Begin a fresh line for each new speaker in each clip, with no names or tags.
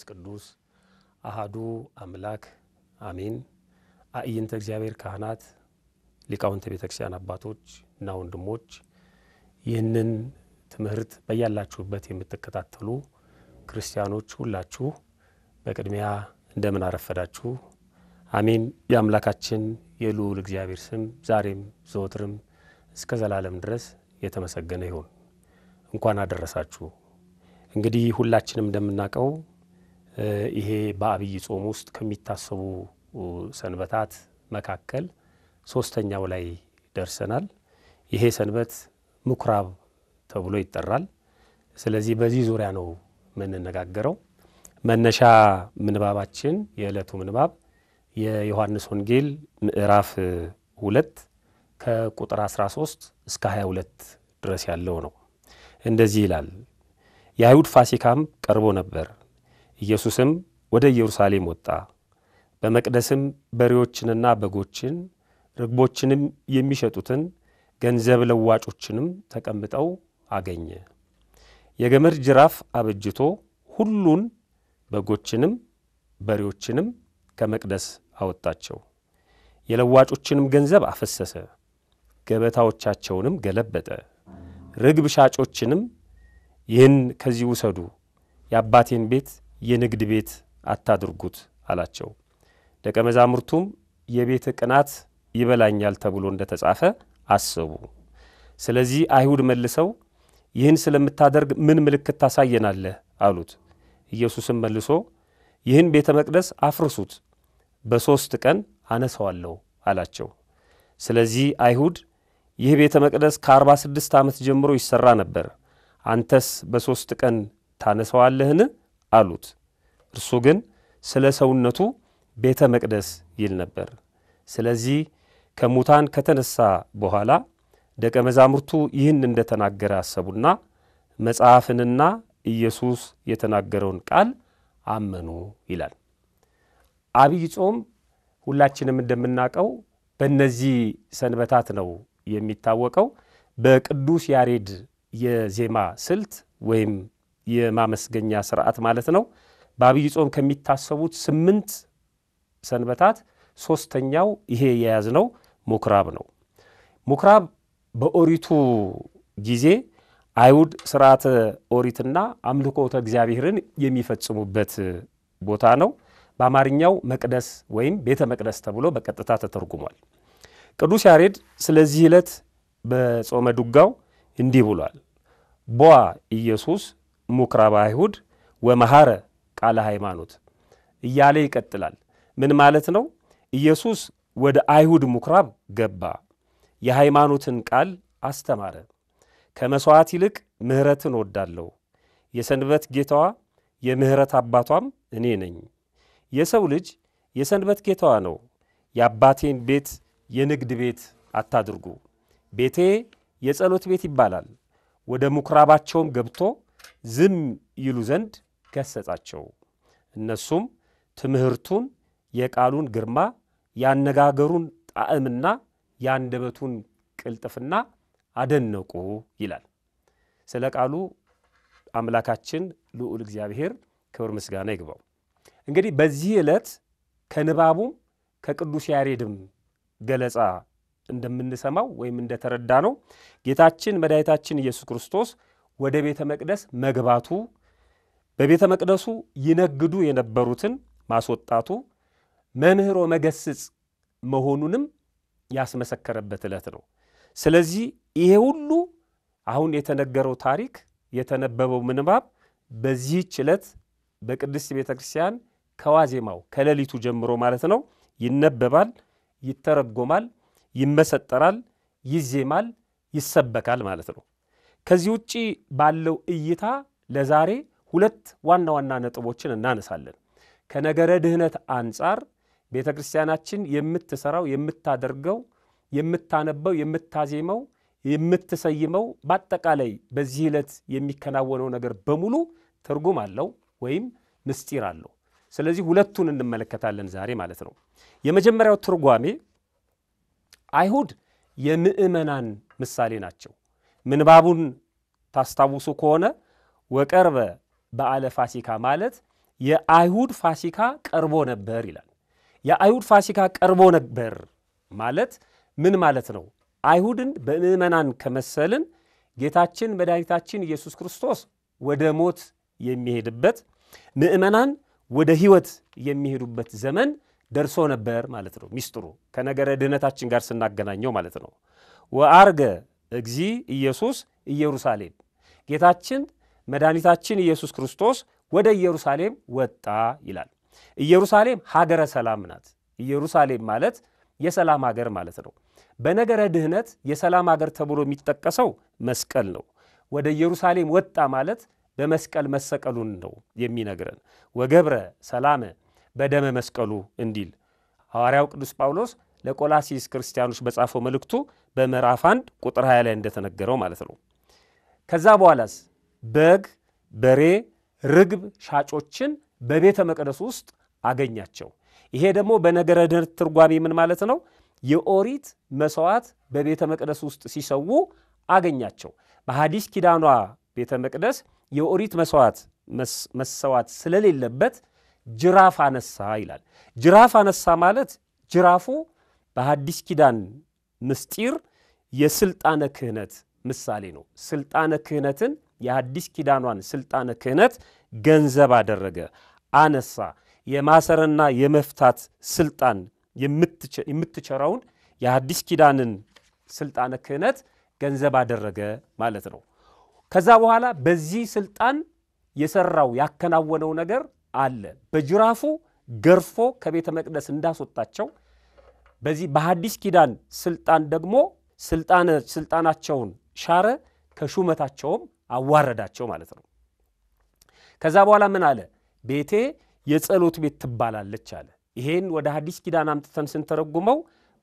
መንፈስ ቅዱስ አሃዱ አምላክ አሜን። አእይንተ እግዚአብሔር ካህናት፣ ሊቃውንተ ቤተ ክርስቲያን አባቶች እና ወንድሞች ይህንን ትምህርት በያላችሁበት የምትከታተሉ ክርስቲያኖች ሁላችሁ በቅድሚያ እንደምን አረፈዳችሁ። አሜን። የአምላካችን የልዑል እግዚአብሔር ስም ዛሬም ዘወትርም እስከ ዘላለም ድረስ የተመሰገነ ይሁን። እንኳን አደረሳችሁ። እንግዲህ ሁላችንም እንደምናውቀው ይሄ በአብይ ጾም ውስጥ ከሚታሰቡ ሰንበታት መካከል ሶስተኛው ላይ ደርሰናል። ይሄ ሰንበት ምኩራብ ተብሎ ይጠራል። ስለዚህ በዚህ ዙሪያ ነው የምንነጋገረው። መነሻ ምንባባችን የዕለቱ ምንባብ የዮሐንስ ወንጌል ምዕራፍ ሁለት ከቁጥር 13 እስከ 22 ድረስ ያለው ነው። እንደዚህ ይላል። የአይሁድ ፋሲካም ቀርቦ ነበር። ኢየሱስም ወደ ኢየሩሳሌም ወጣ። በመቅደስም በሬዎችንና በጎችን፣ ርግቦችንም የሚሸጡትን ገንዘብ ለዋጮችንም ተቀምጠው አገኘ። የገመድ ጅራፍ አበጅቶ ሁሉን በጎችንም በሬዎችንም ከመቅደስ አወጣቸው። የለዋጮችንም ገንዘብ አፈሰሰ፣ ገበታዎቻቸውንም ገለበጠ። ርግብ ሻጮችንም ይህን ከዚህ ውሰዱ፣ የአባቴን ቤት የንግድ ቤት አታድርጉት አላቸው። ደቀ መዛሙርቱም የቤት ቅናት ይበላኛል ተብሎ እንደ ተጻፈ አሰቡ። ስለዚህ አይሁድ መልሰው ይህን ስለምታደርግ ምን ምልክት ታሳየናለህ አሉት። ኢየሱስም መልሶ ይህን ቤተ መቅደስ አፍርሱት፣ በሦስት ቀን አነሰዋለሁ አላቸው። ስለዚህ አይሁድ ይህ ቤተ መቅደስ ከአርባ ስድስት ዓመት ጀምሮ ይሠራ ነበር፣ አንተስ በሦስት ቀን ታነሰዋለህን አሉት። እርሱ ግን ስለ ሰውነቱ ቤተ መቅደስ ይል ነበር። ስለዚህ ከሙታን ከተነሳ በኋላ ደቀ መዛሙርቱ ይህን እንደተናገረ አሰቡና መጽሐፍንና ኢየሱስ የተናገረውን ቃል አመኑ ይላል። አብይ ጾም ሁላችንም እንደምናውቀው በእነዚህ ሰንበታት ነው የሚታወቀው። በቅዱስ ያሬድ የዜማ ስልት ወይም የማመስገኛ ስርዓት ማለት ነው። በአብይ ጾም ከሚታሰቡት ስምንት ሰንበታት ሶስተኛው ይሄ የያዝነው ምኩራብ ነው። ምኩራብ በኦሪቱ ጊዜ አይሁድ ስርዓተ ኦሪትና አምልኮተ እግዚአብሔርን የሚፈጽሙበት ቦታ ነው። በአማርኛው መቅደስ ወይም ቤተ መቅደስ ተብሎ በቀጥታ ተተርጉሟል። ቅዱስ ያሬድ ስለዚህ ዕለት በጾመ ዱጋው እንዲህ ብሏል። ቦአ ኢየሱስ ሙክራብ አይሁድ ወመሃረ ቃለ ሃይማኖት እያለ ይቀጥላል። ምን ማለት ነው? ኢየሱስ ወደ አይሁድ ሙክራብ ገባ፣ የሃይማኖትን ቃል አስተማረ። ከመሥዋዕት ይልቅ ምሕረትን ወዳለሁ፣ የሰንበት ጌታዋ የምሕረት አባቷም እኔ ነኝ። የሰው ልጅ የሰንበት ጌታዋ ነው። የአባቴን ቤት የንግድ ቤት አታድርጉ፣ ቤቴ የጸሎት ቤት ይባላል። ወደ ምኵራባቸውም ገብቶ ዝም ይሉ ዘንድ ገሰጻቸው። እነሱም ትምህርቱን፣ የቃሉን ግርማ፣ ያነጋገሩን ጣዕምና የአንደበቱን ቅልጥፍና አደነቁ ይላል። ስለ ቃሉ አምላካችን ልዑል እግዚአብሔር ክብር ምስጋና ይግባው። እንግዲህ በዚህ ዕለት ከንባቡም ከቅዱስ ያሬድም ገለጻ እንደምንሰማው ወይም እንደተረዳ ነው ጌታችን መድኃኒታችን ኢየሱስ ክርስቶስ ወደ ቤተ መቅደስ መግባቱ በቤተ መቅደሱ ይነግዱ የነበሩትን ማስወጣቱ መምህሮ መገስጽ መሆኑንም ያስመሰከረበት ዕለት ነው። ስለዚህ ይሄ ሁሉ አሁን የተነገረው ታሪክ የተነበበው ምንባብ በዚህች ዕለት በቅድስት ቤተ ክርስቲያን ከዋዜማው ከሌሊቱ ጀምሮ ማለት ነው ይነበባል፣ ይተረጎማል፣ ይመሰጠራል፣ ይዜማል፣ ይሰበካል ማለት ነው። ከዚህ ውጪ ባለው እይታ ለዛሬ ሁለት ዋና ዋና ነጥቦችን እናነሳለን። ከነገረ ድህነት አንጻር ቤተ ክርስቲያናችን የምትሰራው፣ የምታደርገው፣ የምታነበው፣ የምታዜመው፣ የምትሰይመው በአጠቃላይ በዚህ ዕለት የሚከናወነው ነገር በሙሉ ትርጉም አለው ወይም ምስጢር አለው። ስለዚህ ሁለቱን እንመለከታለን ዛሬ ማለት ነው። የመጀመሪያው ትርጓሜ አይሁድ የምእመናን ምሳሌ ናቸው። ምንባቡን ታስታውሱ ከሆነ ወቀርበ በዓለ ፋሲካ ማለት የአይሁድ ፋሲካ ቀርቦ ነበር ይላል። የአይሁድ ፋሲካ ቀርቦ ነበር ማለት ምን ማለት ነው? አይሁድን በምዕመናን ከመሰልን ጌታችን መድኃኒታችን ኢየሱስ ክርስቶስ ወደ ሞት የሚሄድበት ምዕመናን ወደ ሕይወት የሚሄዱበት ዘመን ደርሶ ነበር ማለት ነው። ሚስጥሩ ከነገረ ድህነታችን ጋር ስናገናኘው ማለት ነው። ወአርገ እግዚ ኢየሱስ ኢየሩሳሌም ጌታችን መድኃኒታችን ኢየሱስ ክርስቶስ ወደ ኢየሩሳሌም ወጣ ይላል። ኢየሩሳሌም ሀገረ ሰላም ናት። ኢየሩሳሌም ማለት የሰላም ሀገር ማለት ነው። በነገረ ድህነት የሰላም ሀገር ተብሎ የሚጠቀሰው መስቀል ነው። ወደ ኢየሩሳሌም ወጣ ማለት በመስቀል መሰቀሉን ነው የሚነግረን። ወገብረ ሰላመ በደመ መስቀሉ እንዲል ሐዋርያው ቅዱስ ጳውሎስ ለቆላሲስ ክርስቲያኖች በጻፈው መልእክቱ በምዕራፍ 1 ቁጥር 20 ላይ እንደተነገረው ማለት ነው። ከዛ በኋላስ በግ፣ በሬ፣ ርግብ ሻጮችን በቤተ መቅደስ ውስጥ አገኛቸው። ይሄ ደግሞ በነገረ ድር ትርጓሜ ምን ማለት ነው? የኦሪት መስዋዕት በቤተ መቅደስ ውስጥ ሲሰዉ አገኛቸው። በሐዲስ ኪዳኗ ቤተ መቅደስ የኦሪት መስዋዕት መሰዋት ስለሌለበት ጅራፍ አነሳ ይላል። ጅራፍ አነሳ ማለት ጅራፉ በሐዲስ ኪዳን ምስጢር የስልጣነ ክህነት ምሳሌ ነው። ስልጣነ ክህነትን የአዲስ ኪዳኗን ስልጣነ ክህነት ገንዘብ አደረገ፣ አነሳ። የማሰርና የመፍታት ስልጣን የምትቸራውን የአዲስ ኪዳንን ስልጣነ ክህነት ገንዘብ አደረገ ማለት ነው። ከዛ በኋላ በዚህ ስልጣን የሰራው ያከናወነው ነገር አለ። በጅራፉ ገርፎ ከቤተ መቅደስ እንዳስወጣቸው በዚህ በሐዲስ ኪዳን ስልጣን ደግሞ ስልጣናቸውን ሻረ፣ ከሹመታቸውም አዋረዳቸው ማለት ነው። ከዛ በኋላ ምን አለ? ቤቴ የጸሎት ቤት ትባላለች አለ። ይሄን ወደ ሐዲስ ኪዳን አምጥተን ስንተረጉመው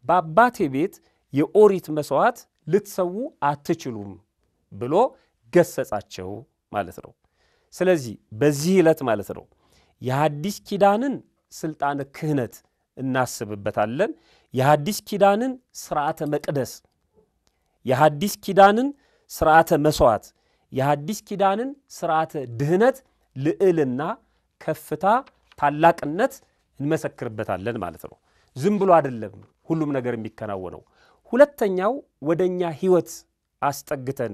በአባቴ ቤት የኦሪት መሥዋዕት ልትሰዉ አትችሉም ብሎ ገሰጻቸው ማለት ነው። ስለዚህ በዚህ ዕለት ማለት ነው የሐዲስ ኪዳንን ስልጣነ ክህነት እናስብበታለን። የሐዲስ ኪዳንን ስርዓተ መቅደስ፣ የሐዲስ ኪዳንን ስርዓተ መስዋዕት የሐዲስ ኪዳንን ስርዓተ ድህነት ልዕልና፣ ከፍታ፣ ታላቅነት እንመሰክርበታለን ማለት ነው። ዝም ብሎ አይደለም ሁሉም ነገር የሚከናወነው። ሁለተኛው ወደ እኛ ህይወት አስጠግተን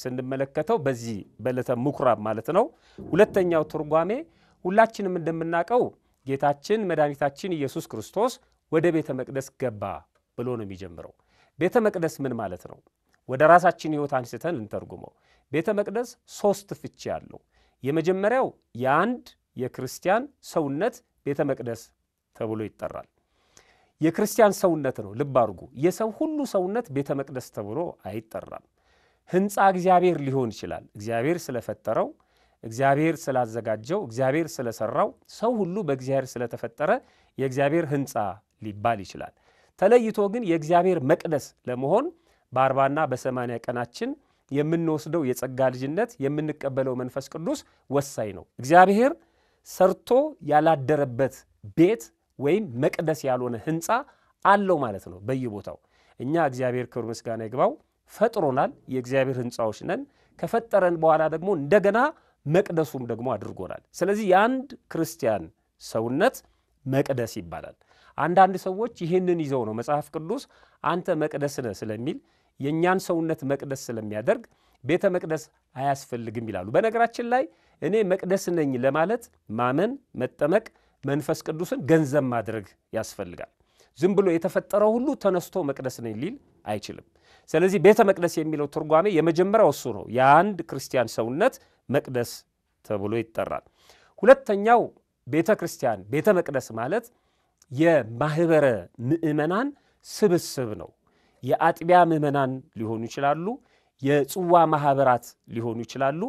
ስንመለከተው በዚህ በዕለተ ምኩራብ ማለት ነው። ሁለተኛው ትርጓሜ ሁላችንም እንደምናውቀው ጌታችን መድኃኒታችን ኢየሱስ ክርስቶስ ወደ ቤተ መቅደስ ገባ ብሎ ነው የሚጀምረው። ቤተ መቅደስ ምን ማለት ነው? ወደ ራሳችን ሕይወት አንስተን እንተርጉመው። ቤተ መቅደስ ሦስት ፍቺ አለው። የመጀመሪያው የአንድ የክርስቲያን ሰውነት ቤተ መቅደስ ተብሎ ይጠራል። የክርስቲያን ሰውነት ነው። ልብ አድርጉ። የሰው ሁሉ ሰውነት ቤተ መቅደስ ተብሎ አይጠራም። ሕንፃ እግዚአብሔር ሊሆን ይችላል። እግዚአብሔር ስለፈጠረው እግዚአብሔር ስላዘጋጀው እግዚአብሔር ስለሰራው ሰው ሁሉ በእግዚአብሔር ስለተፈጠረ የእግዚአብሔር ህንፃ ሊባል ይችላል። ተለይቶ ግን የእግዚአብሔር መቅደስ ለመሆን በአርባና በሰማንያ ቀናችን የምንወስደው የጸጋ ልጅነት የምንቀበለው መንፈስ ቅዱስ ወሳኝ ነው። እግዚአብሔር ሰርቶ ያላደረበት ቤት ወይም መቅደስ ያልሆነ ህንፃ አለው ማለት ነው በየቦታው። እኛ እግዚአብሔር ክብር ምስጋና ይግባው ፈጥሮናል። የእግዚአብሔር ህንፃዎች ነን። ከፈጠረን በኋላ ደግሞ እንደገና መቅደሱም ደግሞ አድርጎናል። ስለዚህ የአንድ ክርስቲያን ሰውነት መቅደስ ይባላል። አንዳንድ ሰዎች ይህንን ይዘው ነው መጽሐፍ ቅዱስ አንተ መቅደስ ነህ ስለሚል የእኛን ሰውነት መቅደስ ስለሚያደርግ ቤተ መቅደስ አያስፈልግም ይላሉ። በነገራችን ላይ እኔ መቅደስ ነኝ ለማለት ማመን፣ መጠመቅ፣ መንፈስ ቅዱስን ገንዘብ ማድረግ ያስፈልጋል። ዝም ብሎ የተፈጠረው ሁሉ ተነስቶ መቅደስ ነኝ ሊል አይችልም። ስለዚህ ቤተ መቅደስ የሚለው ትርጓሜ የመጀመሪያው እሱ ነው። የአንድ ክርስቲያን ሰውነት መቅደስ ተብሎ ይጠራል። ሁለተኛው ቤተ ክርስቲያን ቤተ መቅደስ ማለት የማህበረ ምእመናን ስብስብ ነው። የአጥቢያ ምእመናን ሊሆኑ ይችላሉ። የጽዋ ማህበራት ሊሆኑ ይችላሉ።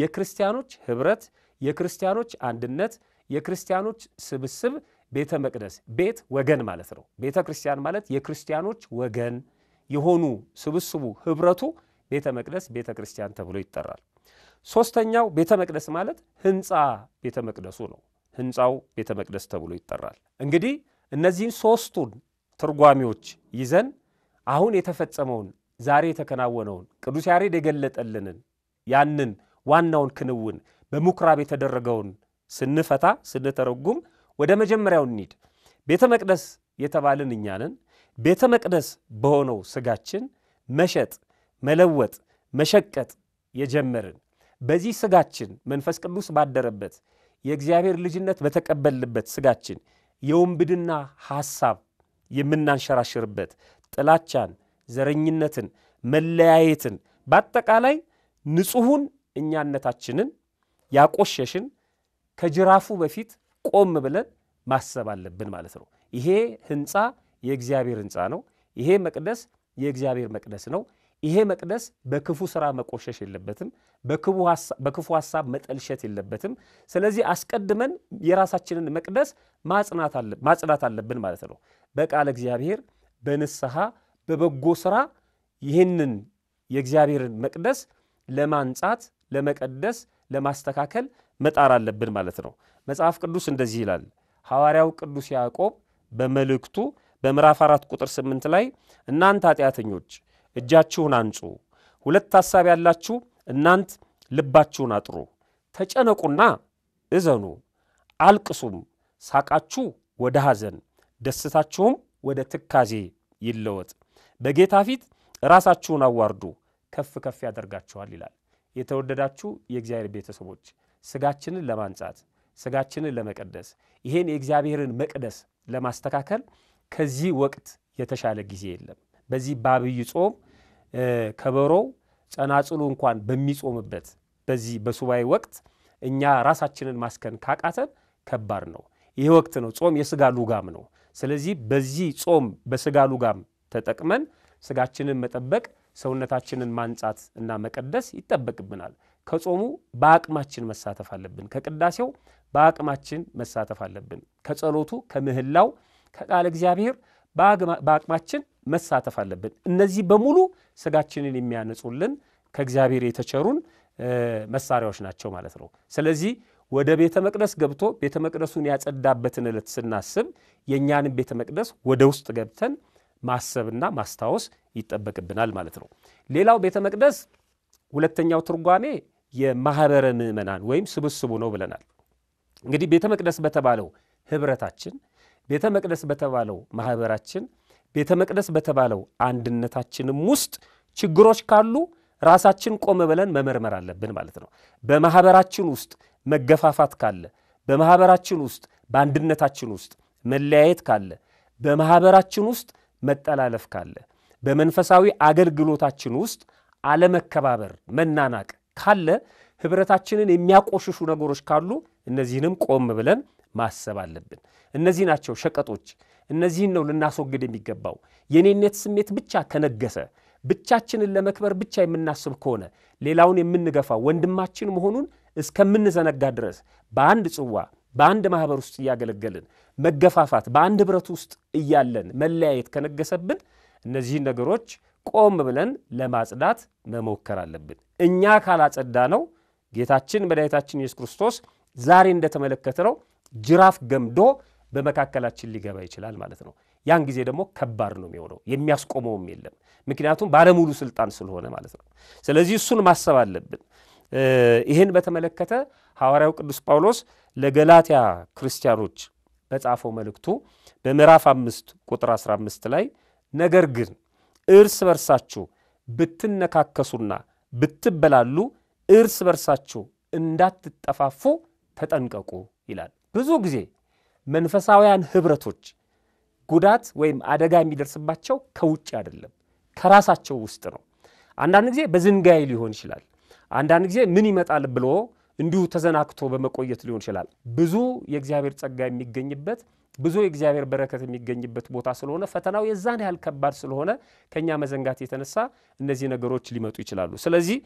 የክርስቲያኖች ህብረት፣ የክርስቲያኖች አንድነት፣ የክርስቲያኖች ስብስብ ቤተ መቅደስ ቤት ወገን ማለት ነው። ቤተ ክርስቲያን ማለት የክርስቲያኖች ወገን የሆኑ ስብስቡ፣ ህብረቱ ቤተ መቅደስ ቤተ ክርስቲያን ተብሎ ይጠራል። ሶስተኛው ቤተ መቅደስ ማለት ህንፃ ቤተ መቅደሱ ነው። ህንፃው ቤተ መቅደስ ተብሎ ይጠራል። እንግዲህ እነዚህን ሶስቱን ትርጓሚዎች ይዘን አሁን የተፈጸመውን ዛሬ የተከናወነውን ቅዱስ ያሬድ የገለጠልንን ያንን ዋናውን ክንውን በምኩራብ የተደረገውን ስንፈታ ስንተረጉም ወደ መጀመሪያው እንሂድ። ቤተ መቅደስ የተባልን እኛንን ቤተ መቅደስ በሆነው ስጋችን መሸጥ፣ መለወጥ፣ መሸቀጥ የጀመርን በዚህ ስጋችን መንፈስ ቅዱስ ባደረበት የእግዚአብሔር ልጅነት በተቀበልንበት ስጋችን የውንብድና ሐሳብ የምናንሸራሽርበት ጥላቻን፣ ዘረኝነትን፣ መለያየትን በአጠቃላይ ንጹሑን እኛነታችንን ያቆሸሽን ከጅራፉ በፊት ቆም ብለን ማሰብ አለብን ማለት ነው። ይሄ ህንፃ የእግዚአብሔር ህንፃ ነው። ይሄ መቅደስ የእግዚአብሔር መቅደስ ነው። ይሄ መቅደስ በክፉ ስራ መቆሸሽ የለበትም። በክፉ ሀሳብ መጠልሸት የለበትም። ስለዚህ አስቀድመን የራሳችንን መቅደስ ማጽናት አለብን ማለት ነው። በቃለ እግዚአብሔር፣ በንስሐ በበጎ ስራ ይህንን የእግዚአብሔርን መቅደስ ለማንጻት፣ ለመቀደስ፣ ለማስተካከል መጣር አለብን ማለት ነው። መጽሐፍ ቅዱስ እንደዚህ ይላል። ሐዋርያው ቅዱስ ያዕቆብ በመልእክቱ በምዕራፍ አራት ቁጥር ስምንት ላይ እናንተ ኃጢአተኞች እጃችሁን አንጹ፣ ሁለት ሐሳብ ያላችሁ እናንት ልባችሁን አጥሩ፣ ተጨነቁና እዘኑ፣ አልቅሱም፣ ሳቃችሁ ወደ ሐዘን ደስታችሁም ወደ ትካዜ ይለወጥ፣ በጌታ ፊት ራሳችሁን አዋርዱ፣ ከፍ ከፍ ያደርጋችኋል ይላል። የተወደዳችሁ የእግዚአብሔር ቤተሰቦች ስጋችንን ለማንጻት ስጋችንን ለመቀደስ ይሄን የእግዚአብሔርን መቅደስ ለማስተካከል ከዚህ ወቅት የተሻለ ጊዜ የለም። በዚህ በአብይ ጾም ከበሮው ጸናጽሉ እንኳን በሚጾምበት በዚህ በሱባኤ ወቅት እኛ ራሳችንን ማስከን ካቃተን ከባድ ነው። ይህ ወቅት ነው። ጾም የስጋ ሉጋም ነው። ስለዚህ በዚህ ጾም በስጋ ሉጋም ተጠቅመን ስጋችንን መጠበቅ፣ ሰውነታችንን ማንጻት እና መቀደስ ይጠበቅብናል። ከጾሙ በአቅማችን መሳተፍ አለብን። ከቅዳሴው በአቅማችን መሳተፍ አለብን። ከጸሎቱ፣ ከምህላው፣ ከቃል እግዚአብሔር በአቅማችን መሳተፍ አለብን። እነዚህ በሙሉ ስጋችንን የሚያነጹልን ከእግዚአብሔር የተቸሩን መሳሪያዎች ናቸው ማለት ነው። ስለዚህ ወደ ቤተ መቅደስ ገብቶ ቤተ መቅደሱን ያጸዳበትን ዕለት ስናስብ የእኛንም ቤተ መቅደስ ወደ ውስጥ ገብተን ማሰብና ማስታወስ ይጠበቅብናል ማለት ነው። ሌላው ቤተ መቅደስ ሁለተኛው ትርጓሜ የማኅበረ ምእመናን ወይም ስብስቡ ነው ብለናል። እንግዲህ ቤተ መቅደስ በተባለው ኅብረታችን፣ ቤተ መቅደስ በተባለው ማኅበራችን፣ ቤተ መቅደስ በተባለው አንድነታችንም ውስጥ ችግሮች ካሉ ራሳችን ቆመ ብለን መመርመር አለብን ማለት ነው። በማኅበራችን ውስጥ መገፋፋት ካለ፣ በማኅበራችን ውስጥ በአንድነታችን ውስጥ መለያየት ካለ፣ በማኅበራችን ውስጥ መጠላለፍ ካለ፣ በመንፈሳዊ አገልግሎታችን ውስጥ አለመከባበር፣ መናናቅ ካለ ህብረታችንን የሚያቆሽሹ ነገሮች ካሉ እነዚህንም ቆም ብለን ማሰብ አለብን። እነዚህ ናቸው ሸቀጦች። እነዚህን ነው ልናስወግድ የሚገባው። የኔነት ስሜት ብቻ ከነገሰ፣ ብቻችንን ለመክበር ብቻ የምናስብ ከሆነ ሌላውን የምንገፋው ወንድማችን መሆኑን እስከምንዘነጋ ድረስ በአንድ ጽዋ በአንድ ማህበር ውስጥ እያገለገልን መገፋፋት በአንድ ህብረት ውስጥ እያለን መለያየት ከነገሰብን እነዚህን ነገሮች ቆም ብለን ለማጽዳት መሞከር አለብን። እኛ ካላጸዳ ነው ጌታችን መድኃኒታችን ኢየሱስ ክርስቶስ ዛሬ እንደተመለከተ ነው ጅራፍ ገምዶ በመካከላችን ሊገባ ይችላል ማለት ነው። ያን ጊዜ ደግሞ ከባድ ነው የሚሆነው፣ የሚያስቆመውም የለም። ምክንያቱም ባለሙሉ ስልጣን ስለሆነ ማለት ነው። ስለዚህ እሱን ማሰብ አለብን። ይህን በተመለከተ ሐዋርያው ቅዱስ ጳውሎስ ለገላትያ ክርስቲያኖች በጻፈው መልእክቱ በምዕራፍ አምስት ቁጥር 15 ላይ ነገር ግን እርስ በርሳችሁ ብትነካከሱና ብትበላሉ እርስ በርሳችሁ እንዳትጠፋፉ ተጠንቀቁ ይላል። ብዙ ጊዜ መንፈሳውያን ህብረቶች ጉዳት ወይም አደጋ የሚደርስባቸው ከውጭ አይደለም፣ ከራሳቸው ውስጥ ነው። አንዳንድ ጊዜ በዝንጋይ ሊሆን ይችላል። አንዳንድ ጊዜ ምን ይመጣል ብሎ እንዲሁ ተዘናክቶ በመቆየት ሊሆን ይችላል። ብዙ የእግዚአብሔር ጸጋ የሚገኝበት ብዙ የእግዚአብሔር በረከት የሚገኝበት ቦታ ስለሆነ ፈተናው የዛን ያህል ከባድ ስለሆነ ከእኛ መዘንጋት የተነሳ እነዚህ ነገሮች ሊመጡ ይችላሉ። ስለዚህ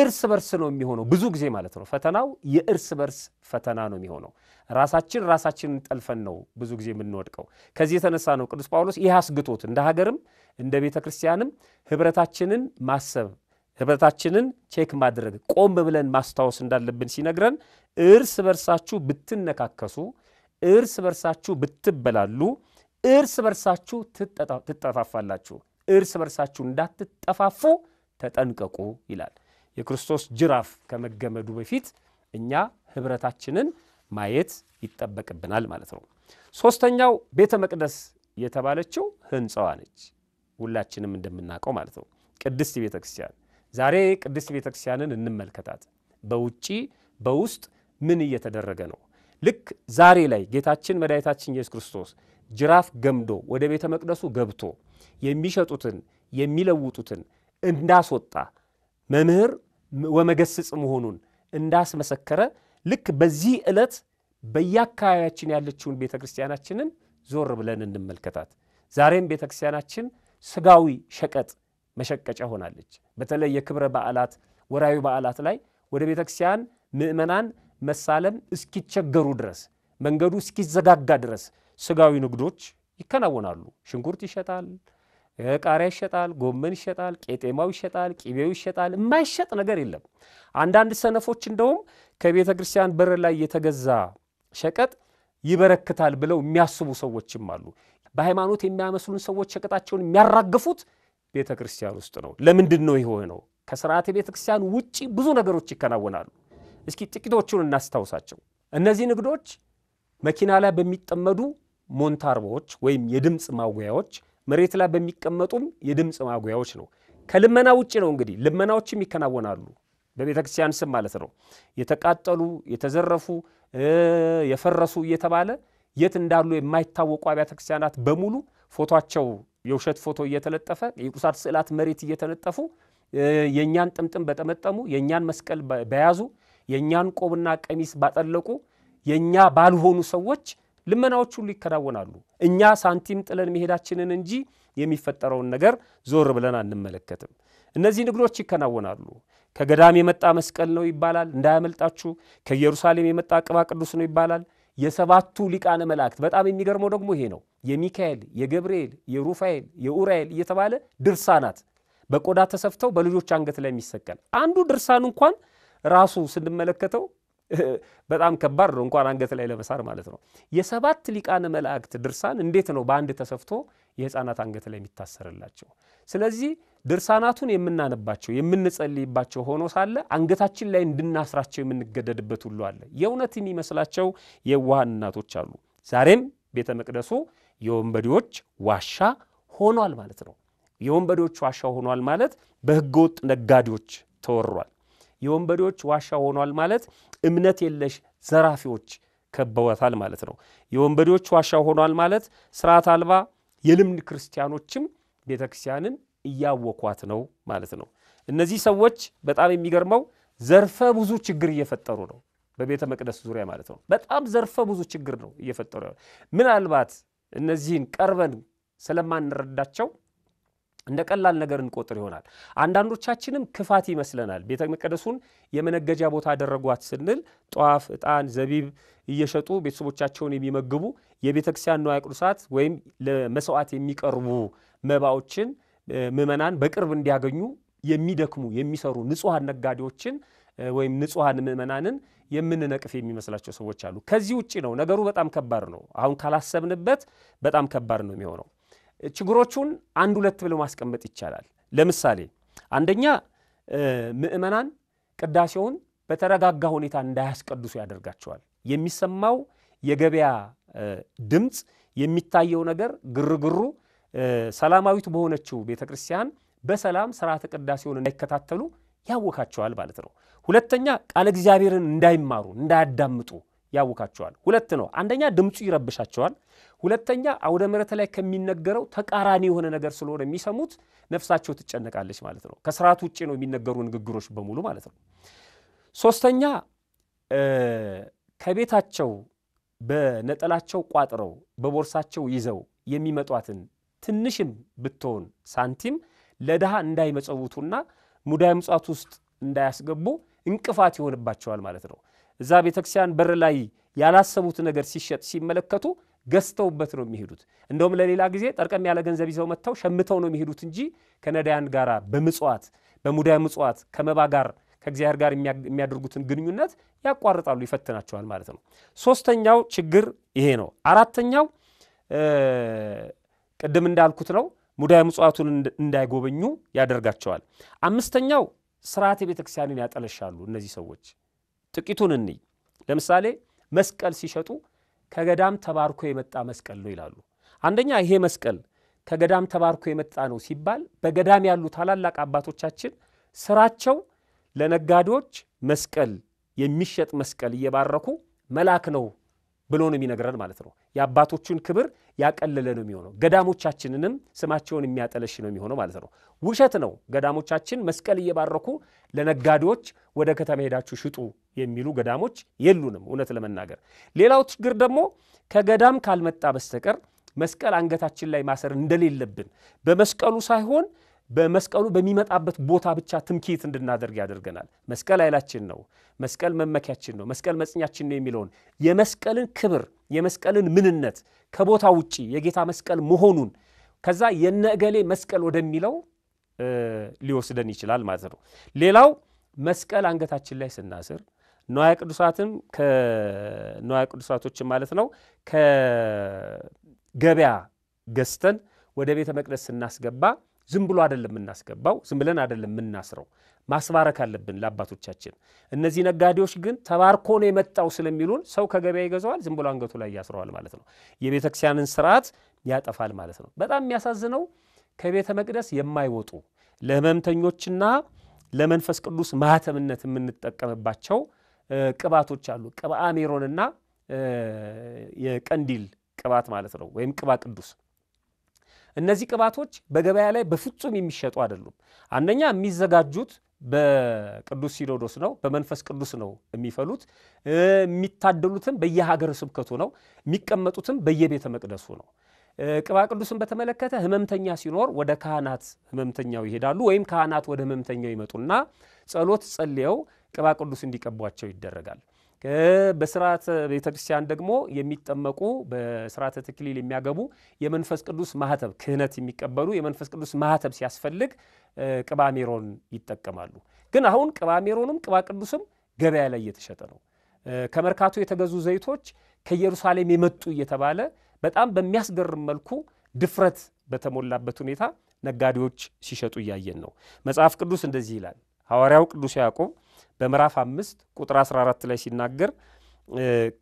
እርስ በርስ ነው የሚሆነው፣ ብዙ ጊዜ ማለት ነው። ፈተናው የእርስ በርስ ፈተና ነው የሚሆነው። ራሳችን ራሳችንን ጠልፈን ነው ብዙ ጊዜ የምንወድቀው። ከዚህ የተነሳ ነው ቅዱስ ጳውሎስ ይህ አስግቶት እንደ ሀገርም እንደ ቤተ ክርስቲያንም ህብረታችንን ማሰብ ህብረታችንን ቼክ ማድረግ ቆም ብለን ማስታወስ እንዳለብን ሲነግረን እርስ በርሳችሁ ብትነካከሱ፣ እርስ በርሳችሁ ብትበላሉ፣ እርስ በርሳችሁ ትጠፋፋላችሁ፣ እርስ በርሳችሁ እንዳትጠፋፉ ተጠንቀቁ ይላል። የክርስቶስ ጅራፍ ከመገመዱ በፊት እኛ ህብረታችንን ማየት ይጠበቅብናል ማለት ነው። ሶስተኛው ቤተ መቅደስ የተባለችው ህንፃዋ ነች። ሁላችንም እንደምናውቀው ማለት ነው ቅድስት ቤተ ክርስቲያን ዛሬ ቅድስት ቤተ ክርስቲያንን እንመልከታት። በውጪ በውስጥ ምን እየተደረገ ነው? ልክ ዛሬ ላይ ጌታችን መድኃኒታችን ኢየሱስ ክርስቶስ ጅራፍ ገምዶ ወደ ቤተ መቅደሱ ገብቶ የሚሸጡትን የሚለውጡትን እንዳስወጣ መምህር ወመገስጽ መሆኑን እንዳስመሰከረ ልክ በዚህ ዕለት በየአካባቢያችን ያለችውን ቤተ ክርስቲያናችንን ዞር ብለን እንመልከታት። ዛሬም ቤተ ክርስቲያናችን ስጋዊ ሸቀጥ መሸቀጫ ሆናለች። በተለይ የክብረ በዓላት ወራዊ በዓላት ላይ ወደ ቤተ ክርስቲያን ምእመናን መሳለም እስኪቸገሩ ድረስ መንገዱ እስኪዘጋጋ ድረስ ስጋዊ ንግዶች ይከናወናሉ። ሽንኩርት ይሸጣል፣ ቃሪያ ይሸጣል፣ ጎመን ይሸጣል፣ ቄጤማው ይሸጣል፣ ቂቤው ይሸጣል። የማይሸጥ ነገር የለም። አንዳንድ ሰነፎች እንደውም ከቤተ ክርስቲያን በር ላይ የተገዛ ሸቀጥ ይበረክታል ብለው የሚያስቡ ሰዎችም አሉ። በሃይማኖት የሚያመስሉን ሰዎች ሸቀጣቸውን የሚያራግፉት ቤተ ክርስቲያን ውስጥ ነው። ለምንድን ነው ይሆ ነው? ከስርዓተ ቤተ ክርስቲያን ውጪ ብዙ ነገሮች ይከናወናሉ። እስኪ ጥቂቶቹን እናስታውሳቸው። እነዚህ ንግዶች መኪና ላይ በሚጠመዱ ሞንታርቦዎች ወይም የድምፅ ማጉያዎች፣ መሬት ላይ በሚቀመጡም የድምፅ ማጉያዎች ነው። ከልመና ውጭ ነው እንግዲህ ልመናዎችም ይከናወናሉ በቤተ ክርስቲያን ስም ማለት ነው። የተቃጠሉ የተዘረፉ፣ የፈረሱ እየተባለ የት እንዳሉ የማይታወቁ አብያተ ክርስቲያናት በሙሉ ፎቶቸው የውሸት ፎቶ እየተለጠፈ የቁሳት ስዕላት መሬት እየተለጠፉ የእኛን ጥምጥም በጠመጠሙ የእኛን መስቀል በያዙ የእኛን ቆብና ቀሚስ ባጠለቁ የእኛ ባልሆኑ ሰዎች ልመናዎች ሁሉ ይከናወናሉ። እኛ ሳንቲም ጥለን መሄዳችንን እንጂ የሚፈጠረውን ነገር ዞር ብለን አንመለከትም። እነዚህ ንግዶች ይከናወናሉ። ከገዳም የመጣ መስቀል ነው ይባላል፣ እንዳያመልጣችሁ። ከኢየሩሳሌም የመጣ ቅባ ቅዱስ ነው ይባላል። የሰባቱ ሊቃነ መላእክት። በጣም የሚገርመው ደግሞ ይሄ ነው። የሚካኤል፣ የገብርኤል፣ የሩፋኤል፣ የኡራኤል እየተባለ ድርሳናት በቆዳ ተሰፍተው በልጆች አንገት ላይ የሚሰቀል አንዱ ድርሳን እንኳን ራሱ ስንመለከተው በጣም ከባድ ነው፣ እንኳን አንገት ላይ ለመሳር ማለት ነው። የሰባት ሊቃነ መላእክት ድርሳን እንዴት ነው በአንድ ተሰፍቶ የህፃናት አንገት ላይ የሚታሰርላቸው? ስለዚህ ድርሳናቱን የምናነባቸው የምንጸልይባቸው ሆኖ ሳለ አንገታችን ላይ እንድናስራቸው የምንገደድበት ሁሉ አለ። የእውነት የሚመስላቸው የዋሃን እናቶች አሉ። ዛሬም ቤተ መቅደሱ የወንበዴዎች ዋሻ ሆኗል ማለት ነው። የወንበዴዎች ዋሻ ሆኗል ማለት በህገወጥ ነጋዴዎች ተወሯል። የወንበዴዎች ዋሻ ሆኗል ማለት እምነት የለሽ ዘራፊዎች ከበዋታል ማለት ነው። የወንበዴዎች ዋሻ ሆኗል ማለት ስርዓት አልባ የልምድ ክርስቲያኖችም ቤተ ክርስቲያንን እያወኳት ነው ማለት ነው። እነዚህ ሰዎች በጣም የሚገርመው ዘርፈ ብዙ ችግር እየፈጠሩ ነው፣ በቤተ መቅደስ ዙሪያ ማለት ነው። በጣም ዘርፈ ብዙ ችግር ነው እየፈጠሩ ምናልባት እነዚህን ቀርበን ስለማንረዳቸው እንደ ቀላል ነገር እንቆጥር ይሆናል። አንዳንዶቻችንም ክፋት ይመስለናል። ቤተ መቀደሱን የመነገጃ ቦታ አደረጓት ስንል ጧፍ፣ ዕጣን፣ ዘቢብ እየሸጡ ቤተሰቦቻቸውን የሚመግቡ የቤተ ክርስቲያን ንዋየ ቅዱሳት ወይም ለመስዋዕት የሚቀርቡ መባዎችን ምእመናን በቅርብ እንዲያገኙ የሚደክሙ የሚሰሩ ንጹሐን ነጋዴዎችን ወይም ንጹሐን ምእመናንን የምንነቅፍ የሚመስላቸው ሰዎች አሉ። ከዚህ ውጭ ነው ነገሩ። በጣም ከባድ ነው። አሁን ካላሰብንበት በጣም ከባድ ነው የሚሆነው። ችግሮቹን አንድ ሁለት ብሎ ማስቀመጥ ይቻላል። ለምሳሌ አንደኛ ምእመናን ቅዳሴውን በተረጋጋ ሁኔታ እንዳያስቀድሱ ያደርጋቸዋል። የሚሰማው የገበያ ድምፅ፣ የሚታየው ነገር፣ ግርግሩ ሰላማዊት በሆነችው ቤተ ክርስቲያን በሰላም ስርዓተ ቅዳሴውን እንዳይከታተሉ ያወካቸዋል ማለት ነው። ሁለተኛ ቃለ እግዚአብሔርን እንዳይማሩ እንዳያዳምጡ ያውካቸዋል። ሁለት ነው። አንደኛ ድምፁ ይረብሻቸዋል። ሁለተኛ አውደ ምረት ላይ ከሚነገረው ተቃራኒ የሆነ ነገር ስለሆነ የሚሰሙት ነፍሳቸው ትጨነቃለች ማለት ነው። ከስርዓት ውጭ ነው የሚነገሩ ንግግሮች በሙሉ ማለት ነው። ሶስተኛ ከቤታቸው በነጠላቸው ቋጥረው በቦርሳቸው ይዘው የሚመጧትን ትንሽም ብትሆን ሳንቲም ለድሃ እንዳይመጸውቱና ሙዳየ ምጽዋት ውስጥ እንዳያስገቡ እንቅፋት ይሆንባቸዋል ማለት ነው። እዛ ቤተክርስቲያን በር ላይ ያላሰቡት ነገር ሲሸጥ ሲመለከቱ ገዝተውበት ነው የሚሄዱት። እንደውም ለሌላ ጊዜ ጠርቀም ያለ ገንዘብ ይዘው መጥተው ሸምተው ነው የሚሄዱት እንጂ ከነዳያን ጋር በምጽዋት በሙዳ ምጽዋት ከመባ ጋር ከእግዚአብሔር ጋር የሚያደርጉትን ግንኙነት ያቋርጣሉ፣ ይፈትናቸዋል ማለት ነው። ሶስተኛው ችግር ይሄ ነው። አራተኛው ቅድም እንዳልኩት ነው፣ ሙዳ ምጽዋቱን እንዳይጎበኙ ያደርጋቸዋል። አምስተኛው ስርዓተ ቤተክርስቲያንን ያጠለሻሉ እነዚህ ሰዎች። ጥቂቱን እንይ። ለምሳሌ መስቀል ሲሸጡ ከገዳም ተባርኮ የመጣ መስቀል ነው ይላሉ። አንደኛ ይሄ መስቀል ከገዳም ተባርኮ የመጣ ነው ሲባል በገዳም ያሉ ታላላቅ አባቶቻችን ስራቸው ለነጋዴዎች መስቀል የሚሸጥ መስቀል እየባረኩ መላክ ነው ብሎ ነው የሚነግረን ማለት ነው። የአባቶቹን ክብር ያቀለለ ነው የሚሆነው። ገዳሞቻችንንም ስማቸውን የሚያጠለሽ ነው የሚሆነው ማለት ነው። ውሸት ነው። ገዳሞቻችን መስቀል እየባረኩ ለነጋዴዎች ወደ ከተማ ሄዳችሁ ሽጡ የሚሉ ገዳሞች የሉንም እውነት ለመናገር። ሌላው ችግር ደግሞ ከገዳም ካልመጣ በስተቀር መስቀል አንገታችን ላይ ማሰር እንደሌለብን በመስቀሉ ሳይሆን በመስቀሉ በሚመጣበት ቦታ ብቻ ትምክህት እንድናደርግ ያደርገናል። መስቀል ኃይላችን ነው፣ መስቀል መመኪያችን ነው፣ መስቀል መጽኛችን ነው የሚለውን የመስቀልን ክብር የመስቀልን ምንነት ከቦታ ውጪ የጌታ መስቀል መሆኑን ከዛ የነ እገሌ መስቀል ወደሚለው ሊወስደን ይችላል ማለት ነው። ሌላው መስቀል አንገታችን ላይ ስናስር ንዋየ ቅዱሳትም ከንዋየ ቅዱሳቶችን ማለት ነው ከገበያ ገዝተን ወደ ቤተ መቅደስ ስናስገባ ዝም ብሎ አይደለም የምናስገባው፣ ዝም ብለን አይደለም የምናስረው። ማስባረክ አለብን ለአባቶቻችን። እነዚህ ነጋዴዎች ግን ተባርኮ ነው የመጣው ስለሚሉን ሰው ከገበያ ይገዛዋል፣ ዝም ብሎ አንገቱ ላይ ያስረዋል ማለት ነው። የቤተ ክርስቲያንን ስርዓት ያጠፋል ማለት ነው። በጣም የሚያሳዝነው ከቤተ መቅደስ የማይወጡ ለህመምተኞችና ለመንፈስ ቅዱስ ማህተምነት የምንጠቀምባቸው ቅባቶች አሉ። ቅብአ ሜሮንና የቀንዲል ቅባት ማለት ነው፣ ወይም ቅባ ቅዱስ እነዚህ ቅባቶች በገበያ ላይ በፍጹም የሚሸጡ አይደሉም። አንደኛ የሚዘጋጁት በቅዱስ ሲኖዶስ ነው፣ በመንፈስ ቅዱስ ነው የሚፈሉት። የሚታደሉትም በየሀገረ ስብከቱ ነው፣ የሚቀመጡትም በየቤተ መቅደሱ ነው። ቅባ ቅዱስን በተመለከተ ህመምተኛ ሲኖር ወደ ካህናት ህመምተኛው ይሄዳሉ፣ ወይም ካህናት ወደ ህመምተኛው ይመጡና ጸሎት ጸልየው ቅባ ቅዱስ እንዲቀቧቸው ይደረጋል። በስርዓተ ቤተክርስቲያን ደግሞ የሚጠመቁ በስርዓተ ተክሊል የሚያገቡ የመንፈስ ቅዱስ ማህተብ ክህነት የሚቀበሉ የመንፈስ ቅዱስ ማህተብ ሲያስፈልግ ቅባሜሮን ይጠቀማሉ። ግን አሁን ቅባሜሮንም ቅባ ቅዱስም ገበያ ላይ እየተሸጠ ነው። ከመርካቶ የተገዙ ዘይቶች ከኢየሩሳሌም የመጡ እየተባለ በጣም በሚያስገርም መልኩ ድፍረት በተሞላበት ሁኔታ ነጋዴዎች ሲሸጡ እያየን ነው። መጽሐፍ ቅዱስ እንደዚህ ይላል ሐዋርያው ቅዱስ ያዕቆብ በምዕራፍ አምስት ቁጥር 14 ላይ ሲናገር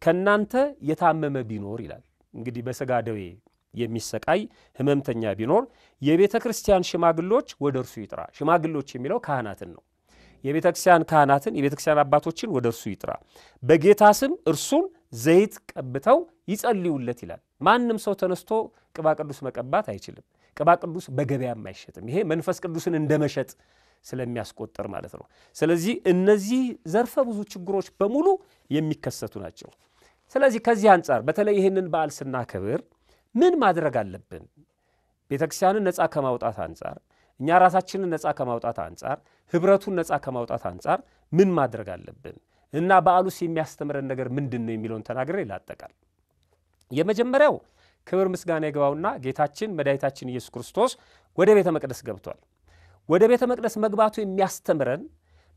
ከእናንተ የታመመ ቢኖር ይላል። እንግዲህ በሥጋ ደዌ የሚሰቃይ ህመምተኛ ቢኖር የቤተ ክርስቲያን ሽማግሎች ወደ እርሱ ይጥራ። ሽማግሎች የሚለው ካህናትን ነው። የቤተ ክርስቲያን ካህናትን የቤተ ክርስቲያን አባቶችን ወደ እርሱ ይጥራ፣ በጌታ ስም እርሱን ዘይት ቀብተው ይጸልዩለት ይላል። ማንም ሰው ተነስቶ ቅባ ቅዱስ መቀባት አይችልም። ቅባ ቅዱስ በገበያም አይሸጥም። ይሄ መንፈስ ቅዱስን እንደመሸጥ ስለሚያስቆጥር ማለት ነው። ስለዚህ እነዚህ ዘርፈ ብዙ ችግሮች በሙሉ የሚከሰቱ ናቸው። ስለዚህ ከዚህ አንጻር በተለይ ይህንን በዓል ስናከብር ምን ማድረግ አለብን? ቤተክርስቲያንን ነፃ ከማውጣት አንጻር፣ እኛ ራሳችንን ነፃ ከማውጣት አንጻር፣ ህብረቱን ነፃ ከማውጣት አንጻር ምን ማድረግ አለብን እና በዓሉስ የሚያስተምረን ነገር ምንድን ነው የሚለውን ተናግሬ ላጠቃል። የመጀመሪያው ክብር ምስጋና ይግባውና ጌታችን መድኃኒታችን ኢየሱስ ክርስቶስ ወደ ቤተ መቅደስ ገብቷል። ወደ ቤተ መቅደስ መግባቱ የሚያስተምረን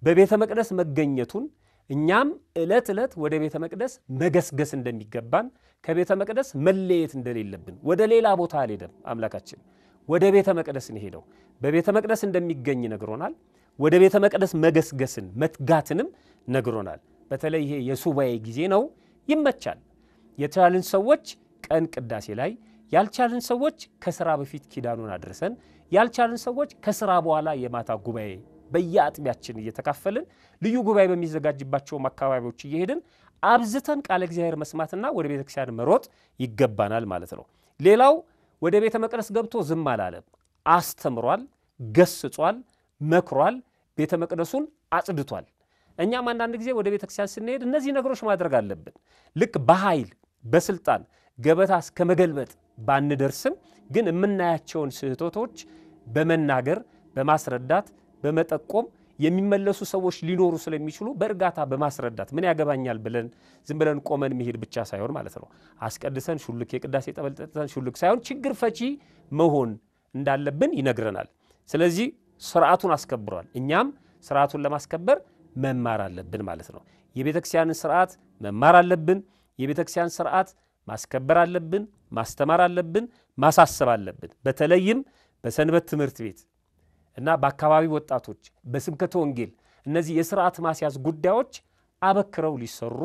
በቤተ መቅደስ መገኘቱን እኛም ዕለት ዕለት ወደ ቤተ መቅደስ መገስገስ እንደሚገባን ከቤተ መቅደስ መለየት እንደሌለብን ወደ ሌላ ቦታ አልሄደም አምላካችን ወደ ቤተ መቅደስ ሄደው በቤተ መቅደስ እንደሚገኝ ነግሮናል። ወደ ቤተ መቅደስ መገስገስን መትጋትንም ነግሮናል። በተለይ ይሄ የሱባኤ ጊዜ ነው፣ ይመቻል። የተቻልን ሰዎች ቀን ቅዳሴ ላይ ያልቻልን ሰዎች ከስራ በፊት ኪዳኑን አድርሰን ያልቻልን ሰዎች ከስራ በኋላ የማታ ጉባኤ በየአጥቢያችን እየተካፈልን ልዩ ጉባኤ በሚዘጋጅባቸውም አካባቢዎች እየሄድን አብዝተን ቃለ እግዚአብሔር መስማትና ወደ ቤተ ክርስቲያን መሮጥ ይገባናል ማለት ነው። ሌላው ወደ ቤተ መቅደስ ገብቶ ዝም አላለም። አስተምሯል፣ ገስጿል፣ መክሯል፣ ቤተ መቅደሱን አጽድቷል። እኛም አንዳንድ ጊዜ ወደ ቤተ ክርስቲያን ስንሄድ እነዚህ ነገሮች ማድረግ አለብን። ልክ በኃይል በስልጣን ገበታ እስከ መገልበጥ ባንደርስም ግን የምናያቸውን ስህተቶች በመናገር በማስረዳት በመጠቆም የሚመለሱ ሰዎች ሊኖሩ ስለሚችሉ በእርጋታ በማስረዳት ምን ያገባኛል ብለን ዝም ብለን ቆመን መሄድ ብቻ ሳይሆን ማለት ነው አስቀድሰን ሹልክ የቅዳሴ ጠበልጠጠን ሹልክ ሳይሆን ችግር ፈቺ መሆን እንዳለብን ይነግረናል። ስለዚህ ስርዓቱን አስከብሯል። እኛም ስርዓቱን ለማስከበር መማር አለብን ማለት ነው። የቤተክርስቲያንን ስርዓት መማር አለብን። የቤተክርስቲያን ስርዓት ማስከበር አለብን፣ ማስተማር አለብን፣ ማሳሰብ አለብን። በተለይም በሰንበት ትምህርት ቤት እና በአካባቢ ወጣቶች፣ በስብከተ ወንጌል እነዚህ የስርዓት ማስያዝ ጉዳዮች አበክረው ሊሰሩ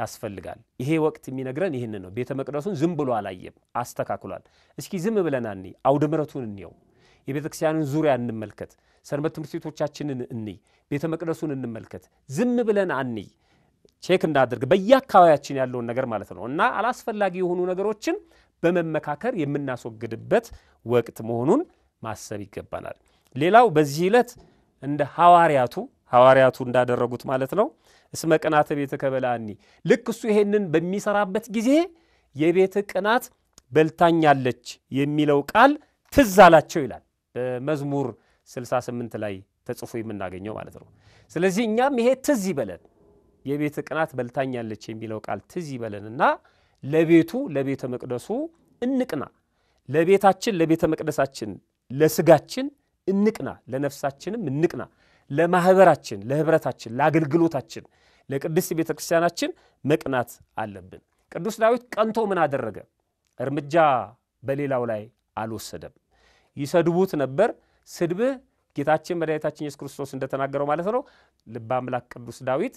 ያስፈልጋል። ይሄ ወቅት የሚነግረን ይህን ነው። ቤተ መቅደሱን ዝም ብሎ አላየም፣ አስተካክሏል። እስኪ ዝም ብለን እንይ፣ አውደ ምሕረቱን እንየው፣ የቤተ ክርስቲያንን ዙሪያ እንመልከት፣ ሰንበት ትምህርት ቤቶቻችንን እንይ፣ ቤተ መቅደሱን እንመልከት። ዝም ብለን አንይ። ቼክ እንዳደርግ በየአካባቢያችን ያለውን ነገር ማለት ነው እና አላስፈላጊ የሆኑ ነገሮችን በመመካከር የምናስወግድበት ወቅት መሆኑን ማሰብ ይገባናል። ሌላው በዚህ ዕለት እንደ ሐዋርያቱ ሐዋርያቱ እንዳደረጉት ማለት ነው እስመ ቅናተ ቤተ ከበላኒ ልክ እሱ ይሄንን በሚሰራበት ጊዜ የቤተ ቅናት በልታኛለች የሚለው ቃል ትዝ አላቸው ይላል በመዝሙር 68 ላይ ተጽፎ የምናገኘው ማለት ነው። ስለዚህ እኛም ይሄ ትዝ ይበለን። የቤት ቅናት በልታኛለች የሚለው ቃል ትዝ ይበለንና ለቤቱ ለቤተ መቅደሱ እንቅና፣ ለቤታችን ለቤተ መቅደሳችን ለስጋችን እንቅና፣ ለነፍሳችንም እንቅና፣ ለማኅበራችን ለኅብረታችን ለአገልግሎታችን ለቅድስት ቤተ ክርስቲያናችን መቅናት አለብን። ቅዱስ ዳዊት ቀንቶ ምን አደረገ? እርምጃ በሌላው ላይ አልወሰደም። ይሰድቡት ነበር። ስድብህ ጌታችን መድኃኒታችን ኢየሱስ ክርስቶስ እንደተናገረው ማለት ነው ልበ አምላክ ቅዱስ ዳዊት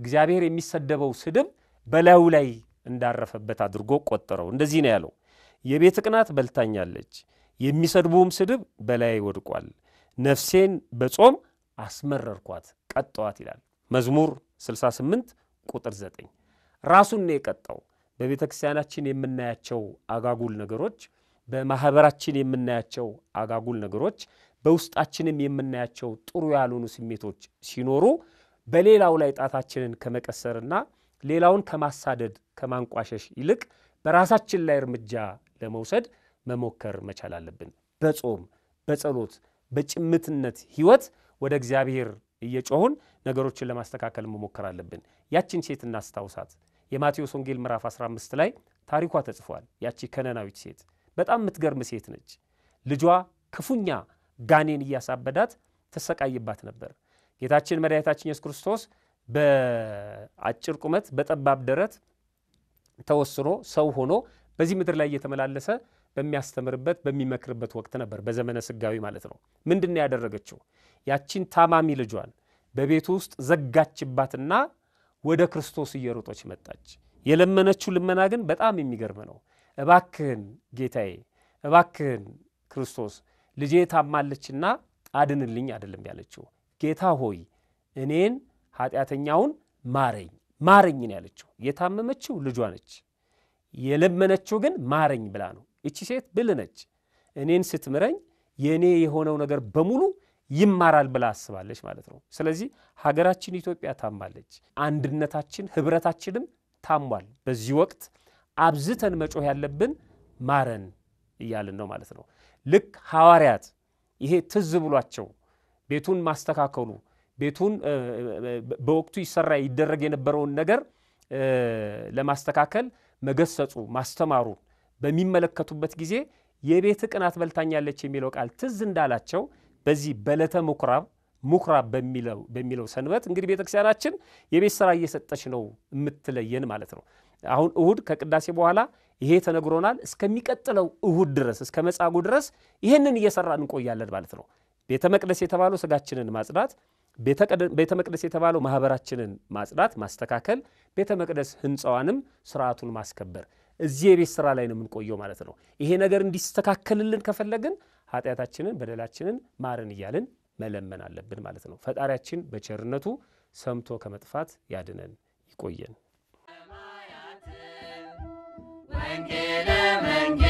እግዚአብሔር የሚሰደበው ስድብ በላዩ ላይ እንዳረፈበት አድርጎ ቆጠረው። እንደዚህ ነው ያለው፣ የቤት ቅናት በልታኛለች፣ የሚሰድቡም ስድብ በላይ ወድቋል፣ ነፍሴን በጾም አስመረርኳት ቀጠዋት ይላል መዝሙር 68 ቁጥር 9። ራሱን ነው የቀጠው። በቤተ ክርስቲያናችን የምናያቸው አጋጉል ነገሮች፣ በማኅበራችን የምናያቸው አጋጉል ነገሮች፣ በውስጣችንም የምናያቸው ጥሩ ያልሆኑ ስሜቶች ሲኖሩ በሌላው ላይ ጣታችንን ከመቀሰርና ሌላውን ከማሳደድ ከማንቋሸሽ ይልቅ በራሳችን ላይ እርምጃ ለመውሰድ መሞከር መቻል አለብን። በጾም በጸሎት በጭምትነት ህይወት ወደ እግዚአብሔር እየጮሁን ነገሮችን ለማስተካከል መሞከር አለብን። ያችን ሴት እናስታውሳት። የማቴዎስ ወንጌል ምዕራፍ 15 ላይ ታሪኳ ተጽፏል። ያቺ ከነናዊት ሴት በጣም የምትገርም ሴት ነች። ልጇ ክፉኛ ጋኔን እያሳበዳት ተሰቃይባት ነበር። ጌታችን መድኃኒታችን ኢየሱስ ክርስቶስ በአጭር ቁመት በጠባብ ደረት ተወስኖ ሰው ሆኖ በዚህ ምድር ላይ እየተመላለሰ በሚያስተምርበት በሚመክርበት ወቅት ነበር፣ በዘመነ ስጋዊ ማለት ነው። ምንድን ያደረገችው? ያቺን ታማሚ ልጇን በቤቱ ውስጥ ዘጋችባትና ወደ ክርስቶስ እየሮጠች መጣች። የለመነችው ልመና ግን በጣም የሚገርም ነው። እባክህን ጌታዬ፣ እባክህን ክርስቶስ ልጄ ታማለችና አድንልኝ አይደለም ያለችው ጌታ ሆይ እኔን ኃጢአተኛውን ማረኝ ማረኝ ነው ያለችው። የታመመችው ልጇ ነች። የለመነችው ግን ማረኝ ብላ ነው። እቺ ሴት ብል ነች። እኔን ስትምረኝ የእኔ የሆነው ነገር በሙሉ ይማራል ብላ አስባለች ማለት ነው። ስለዚህ ሀገራችን ኢትዮጵያ ታማለች። አንድነታችን ህብረታችንም ታሟል። በዚህ ወቅት አብዝተን መጮህ ያለብን ማረን እያልን ነው ማለት ነው። ልክ ሐዋርያት ይሄ ትዝ ብሏቸው ቤቱን ማስተካከሉ ቤቱን በወቅቱ ይሰራ ይደረግ የነበረውን ነገር ለማስተካከል መገሰጹ ማስተማሩ በሚመለከቱበት ጊዜ የቤት ቅናት በልታኛለች የሚለው ቃል ትዝ እንዳላቸው በዚህ በለተ ምኩራብ ምኩራብ በሚለው ሰንበት እንግዲህ ቤተክርስቲያናችን የቤት ስራ እየሰጠች ነው የምትለየን ማለት ነው። አሁን እሁድ ከቅዳሴ በኋላ ይሄ ተነግሮናል። እስከሚቀጥለው እሁድ ድረስ እስከ መጻጉ ድረስ ይህንን እየሰራ እንቆያለን ማለት ነው። ቤተ መቅደስ የተባለው ስጋችንን ማጽዳት፣ ቤተ መቅደስ የተባለው ማህበራችንን ማጽዳት፣ ማስተካከል፣ ቤተ መቅደስ ህንፃዋንም ስርዓቱን ማስከበር እዚህ የቤት ስራ ላይ ነው የምንቆየው ማለት ነው። ይሄ ነገር እንዲስተካከልልን ከፈለግን ኃጢአታችንን በደላችንን ማረን እያልን መለመን አለብን ማለት ነው። ፈጣሪያችን በቸርነቱ ሰምቶ ከመጥፋት ያድነን ይቆየን።